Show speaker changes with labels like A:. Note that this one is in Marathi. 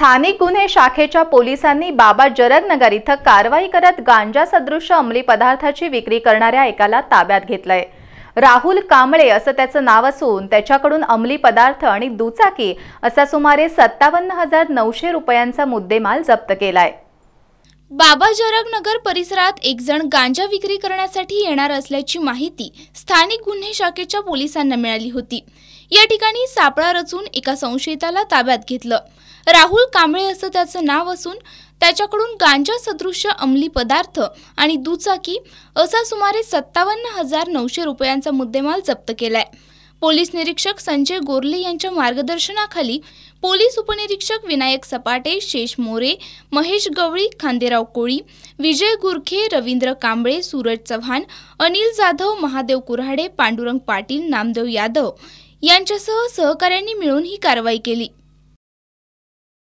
A: स्थानिक गुन्हे शाखेच्या पोलिसांनी बाबा जरदनगर इथं कारवाई करत गांजा सदृश अंमली पदार्थाची विक्री करणाऱ्या एकाला ताब्यात घेतलंय राहुल कांबळे असं त्याचं नाव असून त्याच्याकडून अंमली पदार्थ आणि दुचाकी असा सुमारे सत्तावन्न हजार नऊशे रुपयांचा मुद्देमाल जप्त केलाय
B: बाबा नगर परिसरात एक जण गांजा विक्री करण्यासाठी येणार असल्याची माहिती स्थानिक गुन्हे शाखेच्या पोलिसांना मिळाली होती या ठिकाणी सापळा रचून एका संशयिताला ताब्यात घेतलं राहुल कांबळे असं त्याचं नाव असून त्याच्याकडून गांजा सदृश्य अंमली पदार्थ आणि दुचाकी असा सुमारे सत्तावन्न हजार नऊशे रुपयांचा मुद्देमाल जप्त केलाय पोलीस निरीक्षक संजय गोरले यांच्या मार्गदर्शनाखाली पोलीस उपनिरीक्षक विनायक सपाटे शेष मोरे महेश गवळी खांदेराव कोळी विजय गुरखे रवींद्र कांबळे सूरज चव्हाण अनिल जाधव महादेव कुऱ्हाडे पांडुरंग पाटील नामदेव यादव यांच्यासह सहकाऱ्यांनी मिळून ही कारवाई केली